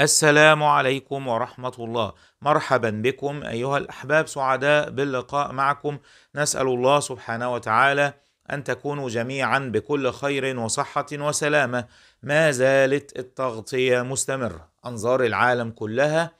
السلام عليكم ورحمة الله مرحبا بكم أيها الأحباب سعداء باللقاء معكم نسأل الله سبحانه وتعالى أن تكونوا جميعا بكل خير وصحة وسلامة ما زالت التغطية مستمرة أنظار العالم كلها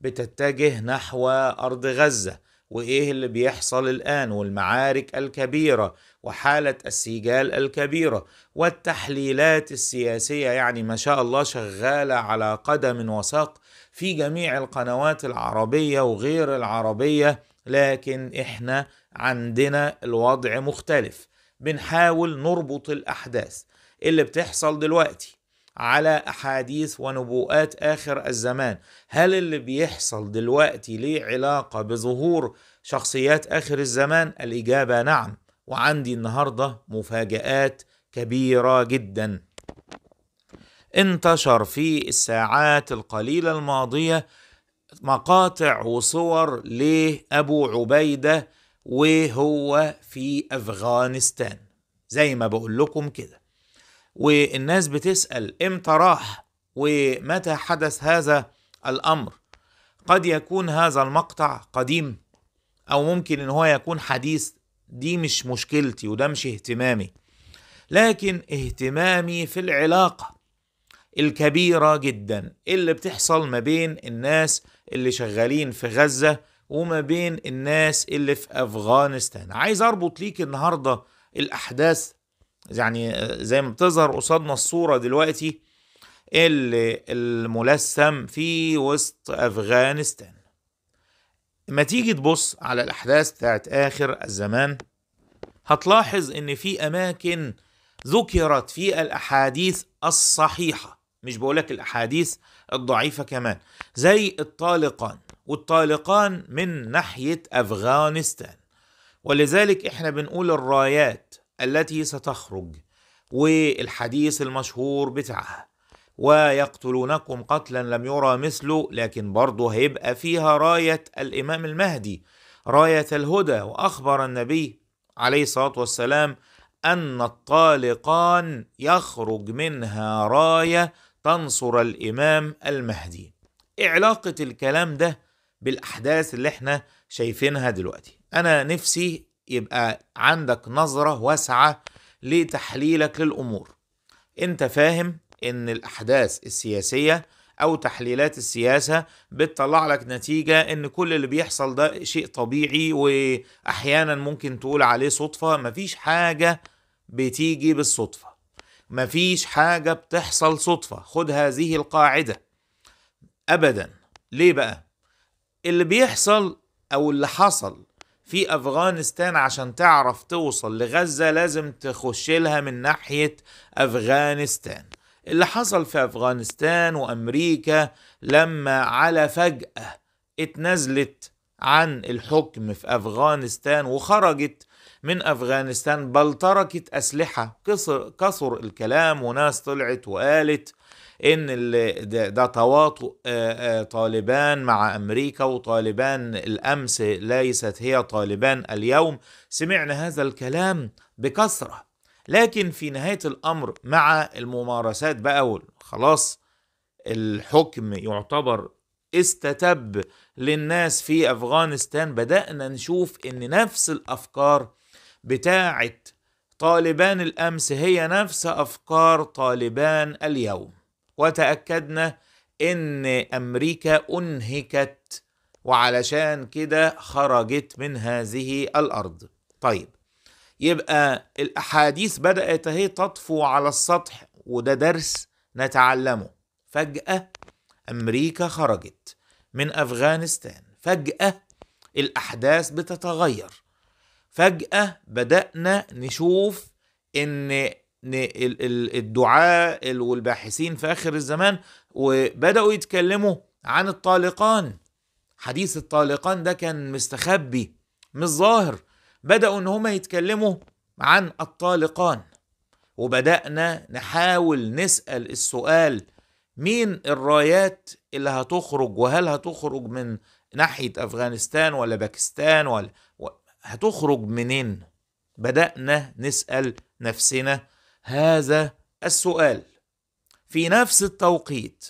بتتجه نحو أرض غزة وايه اللي بيحصل الان والمعارك الكبيره وحاله السيجال الكبيره والتحليلات السياسيه يعني ما شاء الله شغاله على قدم وساق في جميع القنوات العربيه وغير العربيه لكن احنا عندنا الوضع مختلف بنحاول نربط الاحداث اللي بتحصل دلوقتي على احاديث ونبوءات اخر الزمان هل اللي بيحصل دلوقتي ليه علاقه بظهور شخصيات اخر الزمان الاجابه نعم وعندي النهارده مفاجات كبيره جدا انتشر في الساعات القليله الماضيه مقاطع وصور لابو عبيده وهو في افغانستان زي ما بقول لكم كده والناس بتسأل إمتى راح ومتى حدث هذا الأمر قد يكون هذا المقطع قديم أو ممكن إن هو يكون حديث دي مش مشكلتي وده مش اهتمامي لكن اهتمامي في العلاقة الكبيرة جدا اللي بتحصل ما بين الناس اللي شغالين في غزة وما بين الناس اللي في أفغانستان عايز أربط ليك النهاردة الأحداث يعني آه، زي ما بتظهر قصادنا الصورة دلوقتي اللي الملثم في وسط أفغانستان ما تيجي تبص على الأحداث بتاعت آخر الزمان هتلاحظ إن في أماكن ذكرت في الأحاديث الصحيحة مش بقولك الأحاديث الضعيفة كمان زي الطالقان والطالقان من ناحية أفغانستان ولذلك إحنا بنقول الرايات التي ستخرج والحديث المشهور بتاعها ويقتلونكم قتلا لم يرى مثله لكن برضه هيبقى فيها راية الإمام المهدي راية الهدى وأخبر النبي عليه الصلاة والسلام أن الطالقان يخرج منها راية تنصر الإمام المهدي إيه علاقة الكلام ده بالأحداث اللي احنا شايفينها دلوقتي أنا نفسي يبقى عندك نظرة واسعة لتحليلك للأمور أنت فاهم إن الأحداث السياسية أو تحليلات السياسة بتطلع لك نتيجة إن كل اللي بيحصل ده شيء طبيعي وأحيانا ممكن تقول عليه صدفة مفيش حاجة بتيجي بالصدفة مفيش حاجة بتحصل صدفة خد هذه القاعدة أبدا ليه بقى اللي بيحصل أو اللي حصل في افغانستان عشان تعرف توصل لغزه لازم تخش لها من ناحيه افغانستان اللي حصل في افغانستان وامريكا لما على فجاه اتنازلت عن الحكم في افغانستان وخرجت من افغانستان بل تركت اسلحه كسر, كسر الكلام وناس طلعت وقالت ان ده تواطؤ طالبان مع امريكا وطالبان الامس ليست هي طالبان اليوم سمعنا هذا الكلام بكثره لكن في نهايه الامر مع الممارسات بقى خلاص الحكم يعتبر استتب للناس في افغانستان بدانا نشوف ان نفس الافكار بتاعه طالبان الامس هي نفس افكار طالبان اليوم وتاكدنا ان امريكا انهكت وعلشان كده خرجت من هذه الارض طيب يبقى الاحاديث بدات اهي تطفو على السطح وده درس نتعلمه فجاه امريكا خرجت من افغانستان فجاه الاحداث بتتغير فجاه بدانا نشوف ان الدعاء والباحثين في آخر الزمان وبدأوا يتكلموا عن الطالقان حديث الطالقان ده كان مستخبي مش ظاهر بدأوا إن هما يتكلموا عن الطالقان وبدأنا نحاول نسأل السؤال مين الرايات اللي هتخرج وهل هتخرج من ناحية أفغانستان ولا باكستان ولا هتخرج منين؟ بدأنا نسأل نفسنا هذا السؤال في نفس التوقيت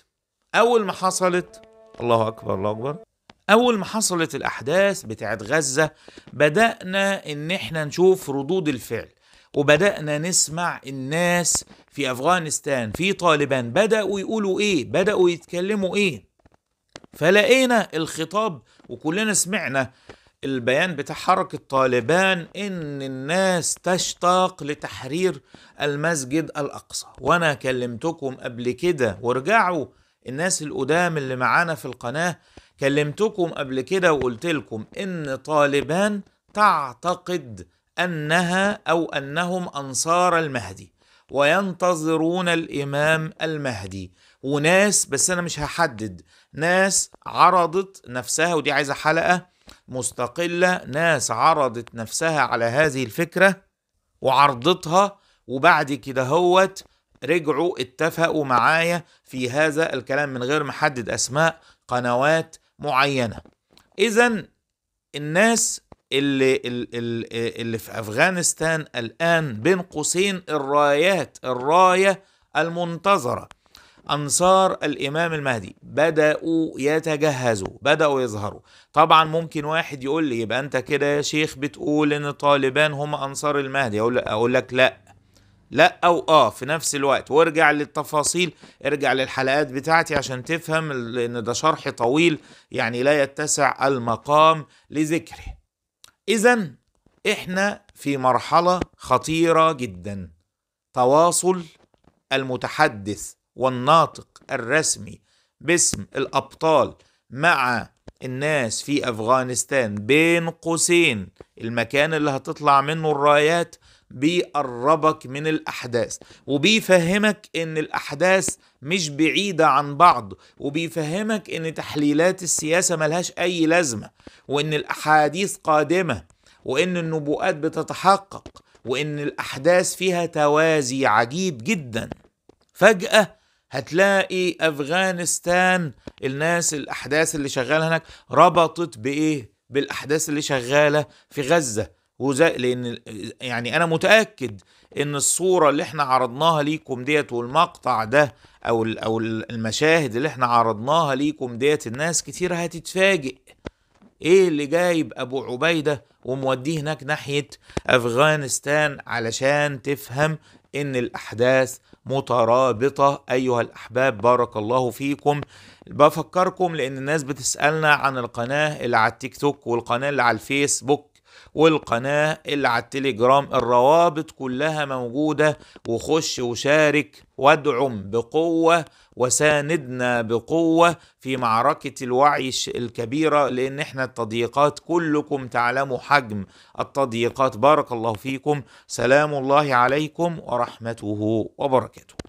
أول ما حصلت الله أكبر الله أكبر أول ما حصلت الأحداث بتاعت غزة بدأنا إن إحنا نشوف ردود الفعل وبدأنا نسمع الناس في أفغانستان في طالبان بدأوا يقولوا إيه بدأوا يتكلموا إيه فلقينا الخطاب وكلنا سمعنا البيان بتاع حركة طالبان إن الناس تشتاق لتحرير المسجد الأقصى وأنا كلمتكم قبل كده ورجعوا الناس القدام اللي معانا في القناة كلمتكم قبل كده وقلت لكم إن طالبان تعتقد أنها أو أنهم أنصار المهدي وينتظرون الإمام المهدي وناس بس أنا مش هحدد ناس عرضت نفسها ودي عايزة حلقة مستقله ناس عرضت نفسها على هذه الفكره وعرضتها وبعد كده هوت رجعوا اتفقوا معايا في هذا الكلام من غير ما احدد اسماء قنوات معينه اذا الناس اللي اللي في افغانستان الان بين قوسين الرايات الرايه المنتظره انصار الامام المهدي بداوا يتجهزوا بداوا يظهروا طبعا ممكن واحد يقول لي يبقى انت كده يا شيخ بتقول ان طالبان هم انصار المهدي اقول اقول لك لا لا او اه في نفس الوقت وارجع للتفاصيل ارجع للحلقات بتاعتي عشان تفهم لان ده شرح طويل يعني لا يتسع المقام لذكره اذا احنا في مرحله خطيره جدا تواصل المتحدث والناطق الرسمي باسم الأبطال مع الناس في أفغانستان بين قوسين المكان اللي هتطلع منه الرايات بيقربك من الأحداث وبيفهمك إن الأحداث مش بعيدة عن بعض وبيفهمك إن تحليلات السياسة ملهاش أي لازمة وإن الأحاديث قادمة وإن النبوءات بتتحقق وإن الأحداث فيها توازي عجيب جدا فجأة هتلاقي افغانستان الناس الاحداث اللي شغاله هناك ربطت بايه بالاحداث اللي شغاله في غزه وزي لان يعني انا متاكد ان الصوره اللي احنا عرضناها ليكم ديت والمقطع ده او او المشاهد اللي احنا عرضناها ليكم ديت الناس كتير هتتفاجئ ايه اللي جايب ابو عبيده وموديه هناك ناحيه افغانستان علشان تفهم ان الاحداث مترابطه ايها الاحباب بارك الله فيكم بفكركم لان الناس بتسالنا عن القناه اللي على التيك توك والقناه اللي على الفيسبوك والقناه اللي على التليجرام الروابط كلها موجوده وخش وشارك وادعم بقوه وساندنا بقوه في معركه الوعي الكبيره لان احنا التضييقات كلكم تعلموا حجم التضييقات بارك الله فيكم سلام الله عليكم ورحمته وبركاته